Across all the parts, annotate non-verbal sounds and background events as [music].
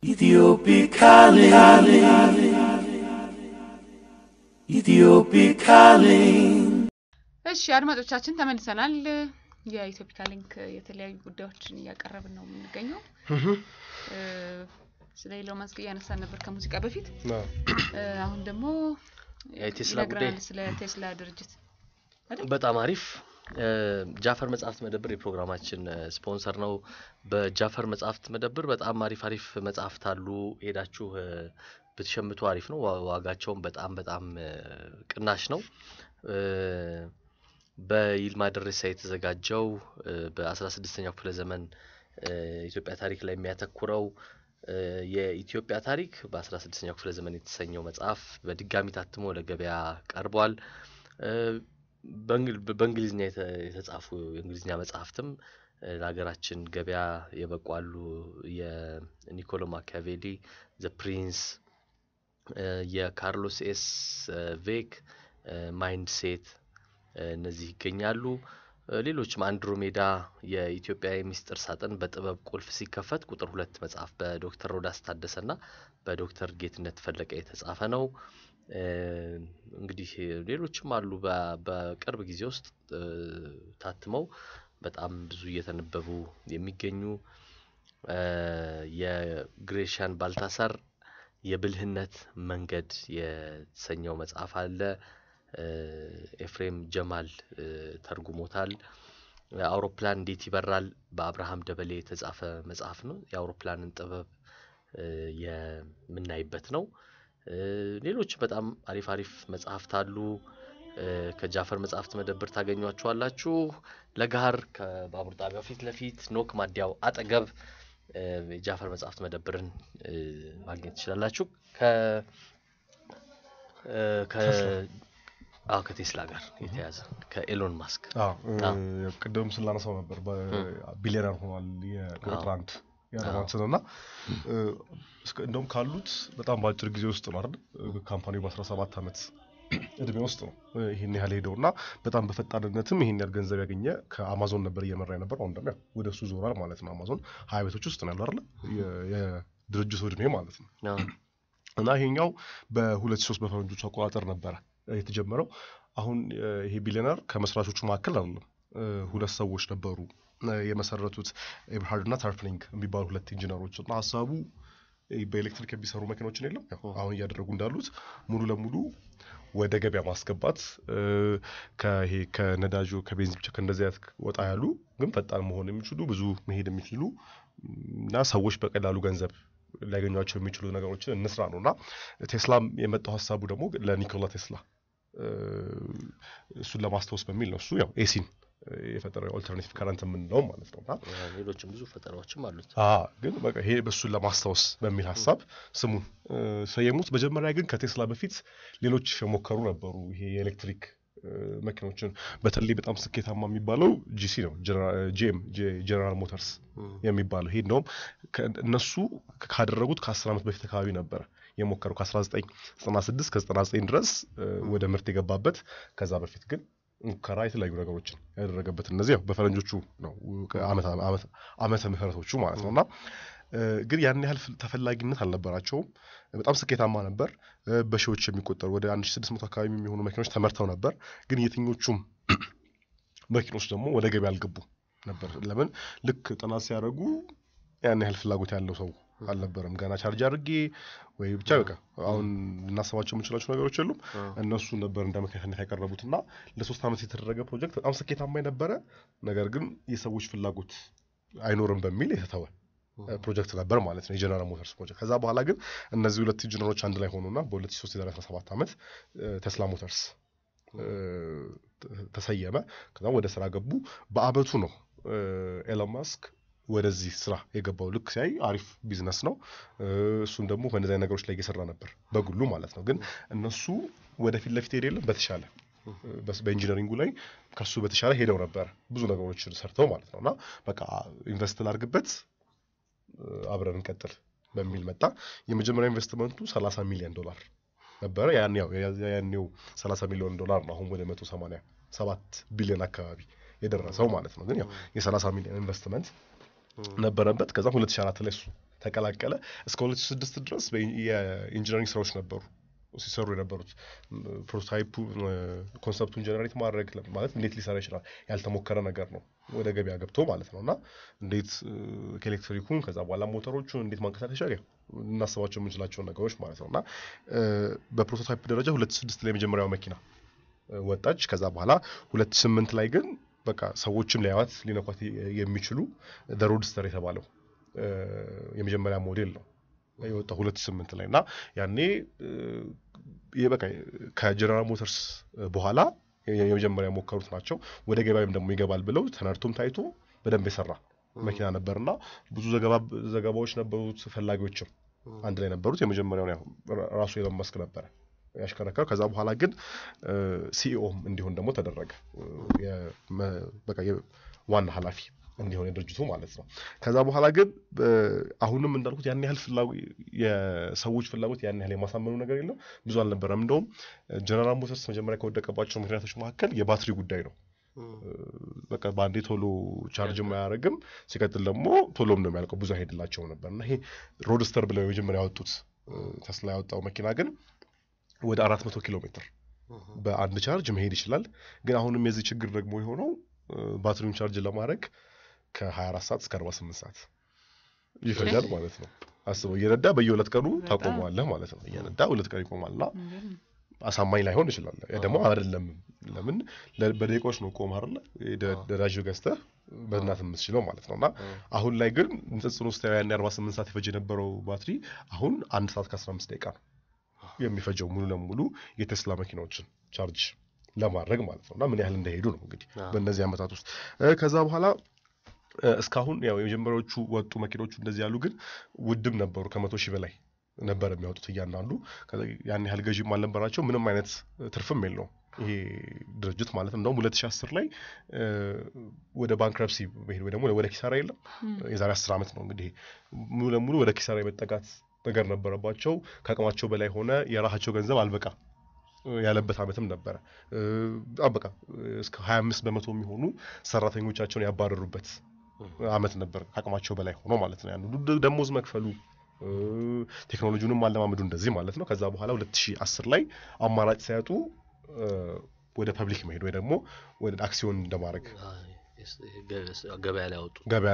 እሺ አድማጮቻችን ተመልሰናል። የኢትዮፒካ ሊንክ የተለያዩ ጉዳዮችን እያቀረብን ነው የምንገኘው። ስለ ኢሎን መስክ እያነሳን ነበር ከሙዚቃ በፊት። አሁን ደግሞ ስለ ቴስላ ድርጅት። በጣም አሪፍ ጃፈር መጽሐፍት መደብር የፕሮግራማችን ስፖንሰር ነው። በጃፈር መጽሐፍት መደብር በጣም አሪፍ አሪፍ መጽሐፍት አሉ። ሄዳችሁ ብትሸምቱ አሪፍ ነው። ዋጋቸውም በጣም በጣም ቅናሽ ነው። በይልማ ደሬሳ የተዘጋጀው በ 16 ክፍለ ዘመን ኢትዮጵያ ታሪክ ላይ የሚያተኩረው የኢትዮጵያ ታሪክ በ16ኛው ክፍለ ዘመን የተሰኘው መጽሐፍ በድጋሚ ታትሞ ለገበያ ቀርቧል። በእንግሊዝኛ የተጻፉ የእንግሊዝኛ መጽሐፍትም ለሀገራችን ገበያ የበቁ አሉ። የኒኮሎ ማኪያቬሊ ዘ ፕሪንስ የካርሎስ ኤስ ቬክ ማይንድ ሴት እነዚህ ይገኛሉ። ሌሎችም አንድሮሜዳ የኢትዮጵያ የሚስጥር ሳጥን በጥበብ ቁልፍ ሲከፈት ቁጥር ሁለት መጽሐፍ በዶክተር ሮዳስ ታደሰና በዶክተር ጌትነት ፈለቀ የተጻፈ ነው። እንግዲህ ሌሎችም አሉ በቅርብ ጊዜ ውስጥ ታትመው በጣም ብዙ እየተነበቡ የሚገኙ የግሬሻን ባልታሳር የብልህነት መንገድ የተሰኘው መጽሐፍ አለ። ኤፍሬም ጀማል ተርጉሞታል። አውሮፕላን እንዴት ይበራል በአብርሃም ደበሌ የተጻፈ መጽሐፍ ነው። የአውሮፕላንን ጥበብ የምናይበት ነው ሌሎች በጣም አሪፍ አሪፍ መጽሐፍት አሉ። ከጃፈር መጽሐፍት መደብር ታገኟችኋላችሁ። ለጋር ከባቡር ጣቢያው ፊት ለፊት ኖክ ማዲያው አጠገብ የጃፈር መጽሐፍት መደብርን ማግኘት ትችላላችሁ። አዎ ከቴስላ ጋር የተያዘ ከኤሎን ማስክ ቅድም ስላነሳው ነበር። ቢሊዮነር ሆኗል የቁጥር የአለማት ነው እና እንደውም ካሉት በጣም በአጭር ጊዜ ውስጥ ነው አይደል ካምፓኒው በ17 ዓመት [clears throat] እድሜ ውስጥ ነው ይህን ያህል ሄደው እና በጣም በፈጣንነትም ይህን ያህል ገንዘብ ያገኘ ከአማዞን ነበር እየመራ የነበረው። አሁን ደግሞ ወደ እሱ ዞራል ማለት ነው። አማዞን ሀያ ቤቶች ውስጥ ነው ያለው የድርጅቱ እድሜ ማለት ነው እና ይሄኛው በ2003 በፈረንጆች አቆጣጠር ነበረ የተጀመረው። አሁን ይሄ ቢሊዮነር ከመስራቾቹ መካከል አይደለም፣ ሁለት ሰዎች ነበሩ የመሰረቱት ኤብርሃርድ እና ተርፍሊንግ የሚባሉ ሁለት ኢንጂነሮች እና ሀሳቡ በኤሌክትሪክ የሚሰሩ መኪኖችን የለም አሁን እያደረጉ እንዳሉት ሙሉ ለሙሉ ወደ ገበያ ማስገባት ከይሄ ከነዳጁ ከቤንዚን ብቻ ከእንደዚህ አይነት ወጣ ያሉ ግን ፈጣን መሆን የሚችሉ ብዙ መሄድ የሚችሉ እና ሰዎች በቀላሉ ገንዘብ ሊያገኟቸው የሚችሉ ነገሮችን እንስራ ነው እና ቴስላ የመጣው ሀሳቡ ደግሞ ለኒኮላ ቴስላ እሱን ለማስታወስ በሚል ነው እሱ ያው ኤሲን የፈጠረው ኦልተርኔቲቭ ከረንት የምንለው ማለት ነው። ሌሎችም ብዙ ፈጠራዎችም አሉት። ግን በቃ ይሄ በሱን ለማስታወስ በሚል ሀሳብ ስሙን ሰየሙት። መጀመሪያ ግን ከቴስላ በፊት ሌሎች የሞከሩ ነበሩ። ይሄ የኤሌክትሪክ መኪናዎችን በተለይ በጣም ስኬታማ የሚባለው ጂሲ ነው፣ ጂኤም ጀነራል ሞተርስ የሚባለው ይሄ እንደውም እነሱ ካደረጉት ከአስር ዓመት በፊት አካባቢ ነበረ የሞከረው ከ1996 ከ99 ድረስ ወደ ምርት የገባበት ከዛ በፊት ግን ሙከራ የተለያዩ ነገሮችን ያደረገበት እነዚህ ያው በፈረንጆቹ ነው ዓመተ ምህረቶቹ ማለት ነው እና ግን ያን ያህል ተፈላጊነት አልነበራቸውም። በጣም ስኬታማ ነበር። በሺዎች የሚቆጠሩ ወደ 1600 አካባቢ የሚሆኑ መኪኖች ተመርተው ነበር። ግን የትኞቹም መኪኖች ደግሞ ወደ ገበያ አልገቡ ነበር። ለምን ልክ ጥናት ሲያደርጉ ያን ያህል ፍላጎት ያለው ሰው አልነበረም። ገና ቻርጅ አድርጌ ወይ ብቻ በቃ አሁን ልናስባቸው የምንችላቸው ነገሮች የሉም። እነሱ ነበር እንደ ምክንያትነት ያቀረቡት እና ለሶስት ዓመት የተደረገ ፕሮጀክት በጣም ስኬታማ የነበረ ነገር ግን የሰዎች ፍላጎት አይኖርም በሚል የተተወ ፕሮጀክት ነበር ማለት ነው፣ የጀነራል ሞተርስ ፕሮጀክት። ከዛ በኋላ ግን እነዚህ ሁለት ጀነሮች አንድ ላይ ሆኑና በ2017 ዓመት ተስላ ሞተርስ ተሰየመ። ከዛም ወደ ስራ ገቡ። በአመቱ ነው ኤሎን ማስክ ወደዚህ ስራ የገባው ልክ ሲያይ አሪፍ ቢዝነስ ነው። እሱም ደግሞ ከነዚያ ነገሮች ላይ እየሰራ ነበር በግሉ ማለት ነው። ግን እነሱ ወደፊት ለፊት ሄድ የለም በተሻለ በኢንጂነሪንጉ ላይ ከሱ በተሻለ ሄደው ነበር ብዙ ነገሮችን ሰርተው ማለት ነው። እና በቃ ኢንቨስት ላድርግበት አብረን እንቀጥል በሚል መጣ። የመጀመሪያ ኢንቨስትመንቱ 30 ሚሊዮን ዶላር ነበረ። ያኔው 30 ሚሊዮን ዶላር ነው አሁን ወደ 187 ቢሊዮን አካባቢ የደረሰው ማለት ነው። ግን ያው የ30 ሚሊዮን ኢንቨስትመንት ነበረበት። ከዛ 2004 ላይ እሱ ተቀላቀለ። እስከ 2006 ድረስ የኢንጂነሪንግ ስራዎች ነበሩ ሲሰሩ የነበሩት ፕሮቶታይፑ ኮንሰፕቱን ጀነሬት ማድረግ ማለት እንዴት ሊሰራ ይችላል ያልተሞከረ ነገር ነው ወደ ገበያ ገብቶ ማለት ነው እና እንዴት ከኤሌክትሪኩን ከዛ በኋላ ሞተሮቹን እንዴት ማንቀሳቀሻ እናስባቸው የምንችላቸውን ነገሮች ማለት ነው እና በፕሮቶታይፕ ደረጃ ሁለት ስድስት ላይ የመጀመሪያው መኪና ወጣች ከዛ በኋላ ሁለት ስምንት ላይ ግን በቃ ሰዎችም ሊያዋት ሊነኳት የሚችሉ ሮድስተር የተባለው የመጀመሪያ ሞዴል ነው የወጣ ሁለት ስምንት ላይ እና ያኔ በቃ ከጀነራል ሞተርስ በኋላ የመጀመሪያ የሞከሩት ናቸው። ወደ ገበያም ደግሞ ይገባል ብለው ተነርቶም ታይቶ በደንብ የሰራ መኪና ነበርና ብዙ ዘገባዎች ነበሩት፣ ፈላጊዎችም አንድ ላይ ነበሩት። የመጀመሪያውን ራሱ ኤሎን መስክ ነበረ። ያሽከረከረው። ከዛ በኋላ ግን ሲኢኦም እንዲሆን ደግሞ ተደረገ። ዋና ኃላፊ እንዲሆን የድርጅቱ ማለት ነው። ከዛ በኋላ ግን አሁንም እንዳልኩት ያን ያህል የሰዎች ፍላጎት ያን ያህል የማሳመኑ ነገር የለም ብዙ አልነበረም። እንደውም ጀነራል ሞተርስ መጀመሪያ ከወደቀባቸው ምክንያቶች መካከል የባትሪ ጉዳይ ነው። በቃ በአንዴ ቶሎ ቻርጅ አያደረግም ሲቀጥል ደግሞ ቶሎም ነው የሚያልቀው፣ ብዙ አይሄድላቸውም ነበር እና ይሄ ሮድስተር ብለው የመጀመሪያ ያወጡት ተስላ ያወጣው መኪና ግን ወደ 400 ኪሎ ሜትር በአንድ ቻርጅ መሄድ ይችላል። ግን አሁንም የዚህ ችግር ደግሞ የሆነው ባትሪውን ቻርጅ ለማድረግ ከ24 ሰዓት እስከ 48 ሰዓት ይፈጃል ማለት ነው። አስበው እየነዳ በየሁለት ቀኑ ታቆመዋለህ ማለት ነው። እየነዳ ሁለት ቀን ይቆማልና አሳማኝ ላይሆን ይችላል። ደግሞ አይደለም። ለምን በደቂቃዎች ነው ቆም አለ ደራዥ ገዝተህ በእናት የምትችለው ማለት ነው። እና አሁን ላይ ግን ንጽጽን ውስጥ ያኔ 48 ሰዓት የፈጅ የነበረው ባትሪ አሁን አንድ ሰዓት ከ15 ደቂቃ ነው የሚፈጀው ሙሉ ለሙሉ የቴስላ መኪናዎችን ቻርጅ ለማድረግ ማለት ነው እና ምን ያህል እንደሄዱ ነው እንግዲህ በእነዚህ ዓመታት ውስጥ ከዛ በኋላ እስካሁን ያው የመጀመሪያዎቹ ወጡ መኪኖቹ እንደዚህ ያሉ ግን ውድም ነበሩ ከመቶ ሺህ በላይ ነበር የሚያወጡት እያንዳንዱ ያን ያህል ገዥም አልነበራቸው ምንም አይነት ትርፍም የለውም ይሄ ድርጅት ማለት እንደውም ሁለት ሺህ አስር ላይ ወደ ባንክረፕሲ መሄድ ወይ ደግሞ ወደ ኪሳራ የለም የዛሬ አስር ዓመት ነው እንግዲህ ሙሉ ለሙሉ ወደ ኪሳራ የመጠጋት ነገር ነበረባቸው። ከአቅማቸው በላይ ሆነ። የራሳቸው ገንዘብ አልበቃ ያለበት ዓመትም ነበረ። አበቃ እስከ 25 በመቶ የሚሆኑ ሰራተኞቻቸውን ያባረሩበት ዓመት ነበር። ከአቅማቸው በላይ ሆኖ ማለት ነው። ያን ደሞዝ መክፈሉ ቴክኖሎጂውንም አለማመዱ እንደዚህ ማለት ነው። ከዛ በኋላ 2010 ላይ አማራጭ ሳያጡ ወደ ፐብሊክ መሄድ ወይ ደግሞ ወደ አክሲዮን እንደማድረግ ገበያ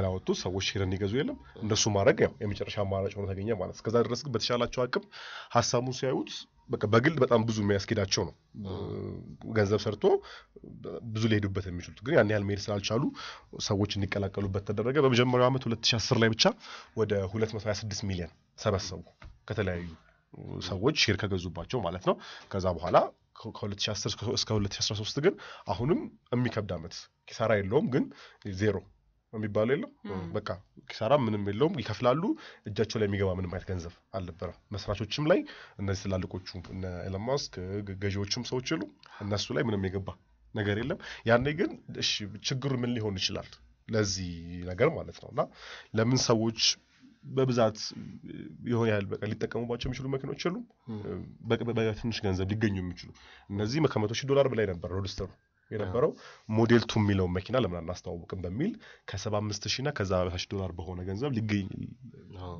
ላይ አወጡ ሰዎች ሼር እንዲገዙ የለም እንደሱ ማድረግ ያው የመጨረሻ አማራጭ ሆኖ ተገኘ ማለት እስከዛ ድረስ ግን በተሻላቸው አቅም ሀሳቡን ሲያዩት በቃ በግል በጣም ብዙ የሚያስኬዳቸው ነው ገንዘብ ሰርቶ ብዙ ሊሄዱበት የሚችሉት ግን ያን ያህል መሄድ ስላልቻሉ ሰዎች እንዲቀላቀሉበት ተደረገ በመጀመሪያው ዓመት 2010 ላይ ብቻ ወደ 226 ሚሊዮን ሰበሰቡ ከተለያዩ ሰዎች ሼር ከገዙባቸው ማለት ነው ከዛ በኋላ ከ2010 እስከ 2013 ግን አሁንም የሚከብድ አመት ኪሳራ የለውም ግን ዜሮ የሚባለው የለም። በቃ ኪሳራ ምንም የለውም። ይከፍላሉ። እጃቸው ላይ የሚገባ ምንም አይነት ገንዘብ አልነበረም። መስራቾችም ላይ እነዚህ ትላልቆቹ እነ ገዢዎችም ሰዎች የሉ እነሱ ላይ ምንም የገባ ነገር የለም። ያኔ ግን እሺ ችግሩ ምን ሊሆን ይችላል ለዚህ ነገር ማለት ነው እና ለምን ሰዎች በብዛት የሆነ ያህል በቃ ሊጠቀሙባቸው የሚችሉ መኪኖች አሉ በትንሽ ገንዘብ ሊገኙ የሚችሉ እነዚህ ከመቶ ሺህ ዶላር በላይ ነበር ሮድስተሩ የነበረው። ሞዴል ቱ የሚለውን መኪና ለምን አናስተዋውቅም በሚል ከሰባ አምስት ሺህ ና ከዛ በታች ዶላር በሆነ ገንዘብ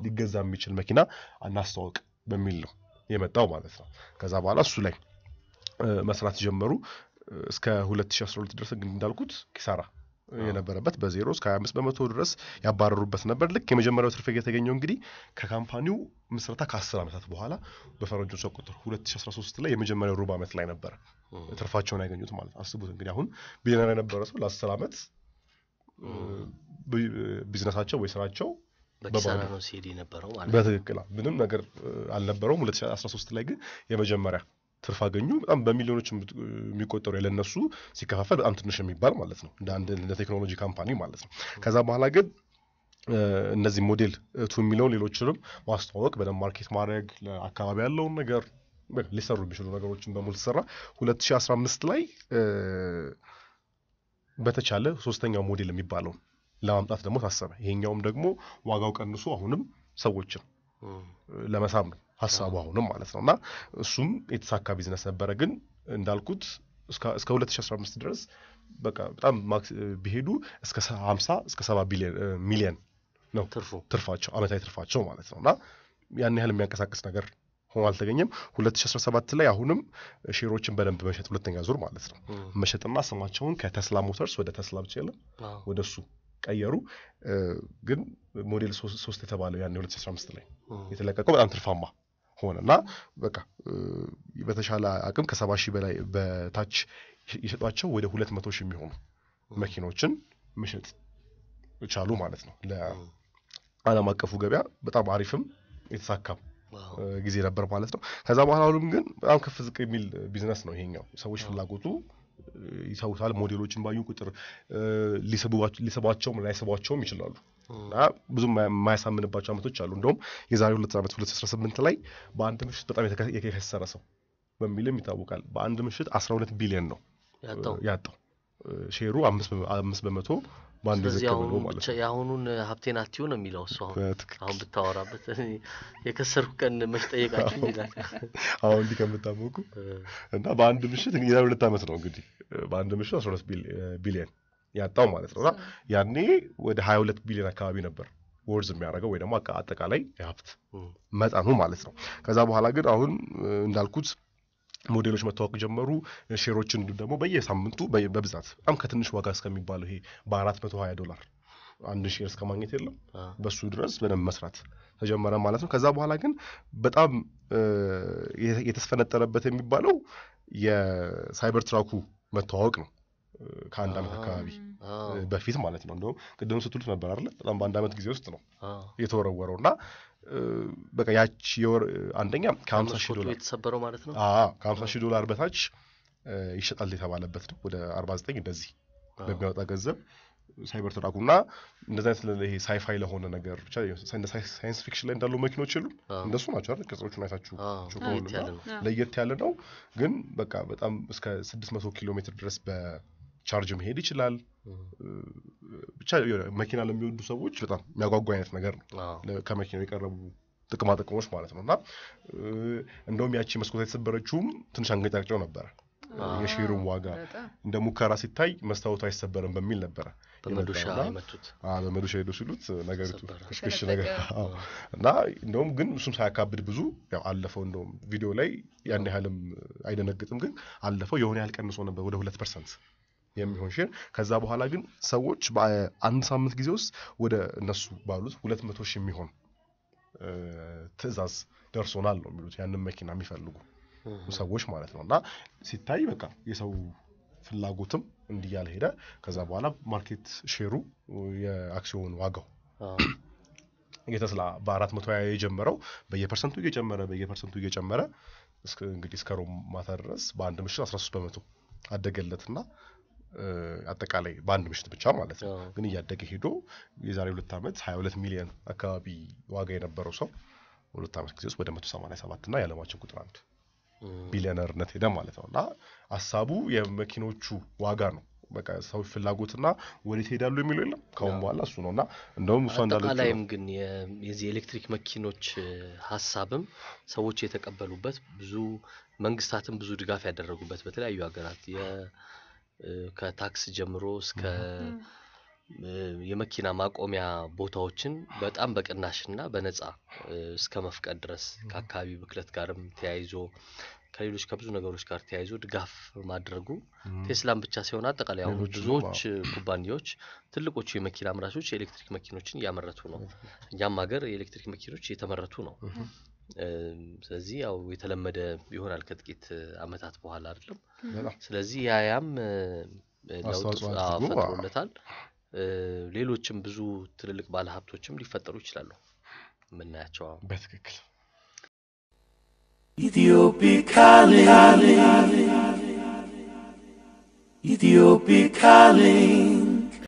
ሊገዛ የሚችል መኪና አናስተዋውቅ በሚል ነው የመጣው ማለት ነው። ከዛ በኋላ እሱ ላይ መስራት ጀመሩ። እስከ 2012 ድረስ እንዳልኩት ኪሳራ የነበረበት በዜሮ እስከ 25 በመቶ ድረስ ያባረሩበት ነበር። ልክ የመጀመሪያው ትርፍ የተገኘው እንግዲህ ከካምፓኒው ምስረታ ከ10 ዓመታት በኋላ በፈረንጆች ቁጥር 2013 ላይ የመጀመሪያው ሩብ ዓመት ላይ ነበረ ትርፋቸውን ያገኙት ማለት አስቡት እንግዲህ አሁን ቢሊዮነር የነበረ ሰው ለ10 ዓመት ቢዝነሳቸው ወይ ስራቸው በትክክል ምንም ነገር አልነበረውም። 2013 ላይ ግን የመጀመሪያ ትርፍ አገኙ። በጣም በሚሊዮኖች የሚቆጠሩ ለነሱ ሲከፋፈል በጣም ትንሽ የሚባል ማለት ነው፣ እንደ አንድ እንደ ቴክኖሎጂ ካምፓኒ ማለት ነው። ከዛ በኋላ ግን እነዚህ ሞዴል ቱ የሚለውን ሌሎችንም ማስተዋወቅ በደንብ ማርኬት ማድረግ ለአካባቢ ያለውን ነገር ሊሰሩ የሚችሉ ነገሮችን በሙሉ ተሰራ። 2015 ላይ በተቻለ ሶስተኛው ሞዴል የሚባለውን ለማምጣት ደግሞ ታሰበ። ይሄኛውም ደግሞ ዋጋው ቀንሶ አሁንም ሰዎችን ለመሳብ ነው ሀሳቡ አሁንም ማለት ነው እና እሱም የተሳካ ቢዝነስ ነበረ። ግን እንዳልኩት እስከ 2015 ድረስ በቃ በጣም ቢሄዱ እስከ 50 እስከ 70 ሚሊየን ነው ትርፋቸው አመታዊ ትርፋቸው ማለት ነው እና ያን ያህል የሚያንቀሳቅስ ነገር ሆኖ አልተገኘም። 2017 ላይ አሁንም ሼሮችን በደንብ መሸጥ ሁለተኛ ዙር ማለት ነው መሸጥና ስማቸውን ከተስላ ሞተርስ ወደ ተስላ ብቻ የለም ወደ እሱ ቀየሩ። ግን ሞዴል ሶስት የተባለው ያን 2015 ላይ የተለቀቀው በጣም ትርፋማ ሆነ እና በቃ በተሻለ አቅም ከሰባ ሺህ በላይ በታች የሰጧቸው ወደ ሁለት መቶ ሺህ የሚሆኑ መኪኖችን መሸጥ ቻሉ ማለት ነው። ለዓለም አቀፉ ገበያ በጣም አሪፍም የተሳካም ጊዜ ነበር ማለት ነው። ከዛ በኋላ ሁሉም ግን በጣም ከፍ ዝቅ የሚል ቢዝነስ ነው ይሄኛው። ሰዎች ፍላጎቱ ይሰውታል። ሞዴሎችን ባዩ ቁጥር ሊስቧቸውም ላይስቧቸውም ይችላሉ። እና ብዙ የማያሳምንባቸው ዓመቶች አሉ። እንደውም የዛሬ ሁለት ዓመት 2018 ላይ በአንድ ምሽት በጣም የከሰረ ሰው በሚልም ይታወቃል። በአንድ ምሽት 12 ቢሊዮን ነው ያጣው። ሼሩ አምስት በመቶ በአንድ ዘከብሎ ማለት ነው። የአሁኑን ሀብቴን አትዩ ነው የሚለው እሱ። አሁን ብታወራበት የከሰርኩ ቀን መች ጠየቃችሁ ይላል። [laughs] አሁን እንዲህ ከምታሞቁ እና በአንድ ምሽት የዛሬ ሁለት ዓመት ነው እንግዲህ በአንድ ምሽት 12 ቢሊዮን ያጣው ማለት ነው ያኔ ወደ 22 ቢሊዮን አካባቢ ነበር ወርዝ የሚያደርገው ወይ ደግሞ አጠቃላይ የሀብት መጠኑ ማለት ነው። ከዛ በኋላ ግን አሁን እንዳልኩት ሞዴሎች መታወቅ ጀመሩ። ሼሮችን ደግሞ በየሳምንቱ በብዛት በጣም ከትንሽ ዋጋ እስከሚባለው ይሄ በአራት መቶ ሀያ ዶላር አንድ ሼር እስከ ማግኘት የለም በሱ ድረስ በደንብ መስራት ተጀመረ ማለት ነው። ከዛ በኋላ ግን በጣም የተስፈነጠረበት የሚባለው የሳይበር ትራኩ መተዋወቅ ነው። ከአንድ ዓመት አካባቢ በፊት ማለት ነው። እንደውም ቅድም ስትሉት ነበር አለ በጣም በአንድ ዓመት ጊዜ ውስጥ ነው የተወረወረው እና በቃ ያቺ የወር አንደኛ ከ50 ሺህ ዶላር የተሰበረው ማለት ነው። ከ50 ሺህ ዶላር በታች ይሸጣል የተባለበት ነው። ወደ አርባ ዘጠኝ እንደዚህ በሚያወጣ ገንዘብ ሳይበር ትራኩ እና እንደዚ አይነት ይሄ ሳይፋይ ለሆነ ነገር ብቻ ሳይንስ ፊክሽን ላይ እንዳሉ መኪኖች የሉም እንደሱ ናቸው አይደል? ቅጽሮቹን አይታችሁ ለየት ያለ ነው። ግን በቃ በጣም እስከ ስድስት መቶ ኪሎ ሜትር ድረስ በ ቻርጅ መሄድ ይችላል። ብቻ መኪና ለሚወዱ ሰዎች በጣም የሚያጓጉ አይነት ነገር ነው። ከመኪናው የቀረቡ ጥቅማ ጥቅሞች ማለት ነው እና እንደውም ያቺ መስኮት የተሰበረችውም ትንሽ አንገጫግጨው ነበረ። የሼሩም ዋጋ እንደ ሙከራ ሲታይ መስታወቱ አይሰበርም በሚል ነበረ በመዶሻ ሄዶ ሲሉት ነገሪቱ ነገር እና እንደውም ግን እሱም ሳያካብድ ብዙ ያው አለፈው። እንደውም ቪዲዮ ላይ ያን ያህልም አይደነግጥም፣ ግን አለፈው የሆነ ያህል ቀንሶ ነበር ወደ ሁለት ፐርሰንት የሚሆን ሼር ከዛ በኋላ ግን ሰዎች በአንድ ሳምንት ጊዜ ውስጥ ወደ እነሱ ባሉት ሁለት መቶ ሺህ የሚሆን ትዕዛዝ ደርሶናል ነው የሚሉት ያንን መኪና የሚፈልጉ ሰዎች ማለት ነው። እና ሲታይ በቃ የሰው ፍላጎትም እንዲያል ሄደ። ከዛ በኋላ ማርኬት ሼሩ የአክሲዮን ዋጋው የተስላ በአራት መቶ ያ የጀመረው በየፐርሰንቱ እየጨመረ በየፐርሰንቱ እየጨመረ እንግዲህ እስከ ሮም ማታ ድረስ በአንድ ምሽት 13 በመቶ አደገለትና አጠቃላይ በአንድ ምሽት ብቻ ማለት ነው። ግን እያደገ ሄዶ የዛሬ ሁለት ዓመት 22 ሚሊዮን አካባቢ ዋጋ የነበረው ሰው ሁለት ዓመት ጊዜ ውስጥ ወደ 187 እና የዓለማችን ቁጥር አንድ ቢሊዮነርነት ሄደ ማለት ነው። እና ሀሳቡ የመኪኖቹ ዋጋ ነው። በቃ ሰው ፍላጎትና ወዴት ሄዳሉ የሚለው የለም። ካሁን በኋላ እሱ ነው እና እንደውም እሷ እንዳለችው ግን የዚህ ኤሌክትሪክ መኪኖች ሀሳብም ሰዎች የተቀበሉበት ብዙ መንግስታትም ብዙ ድጋፍ ያደረጉበት በተለያዩ ሀገራት ከታክስ ጀምሮ እስከ የመኪና ማቆሚያ ቦታዎችን በጣም በቅናሽና በነፃ እስከ መፍቀድ ድረስ ከአካባቢ ብክለት ጋርም ተያይዞ ከሌሎች ከብዙ ነገሮች ጋር ተያይዞ ድጋፍ ማድረጉ ቴስላም ብቻ ሳይሆን አጠቃላይ አሁን ብዙዎች ኩባንያዎች ትልቆቹ የመኪና አምራቾች የኤሌክትሪክ መኪኖችን እያመረቱ ነው። እኛም ሀገር የኤሌክትሪክ መኪኖች እየተመረቱ ነው። ስለዚህ ያው የተለመደ ይሆናል ከጥቂት አመታት በኋላ አይደለም። ስለዚህ ያያም ፈጥሮለታል። ሌሎችም ብዙ ትልልቅ ባለሀብቶችም ሊፈጠሩ ይችላሉ የምናያቸው በትክክል ኢትዮፒካሌ ኢትዮፒካሌ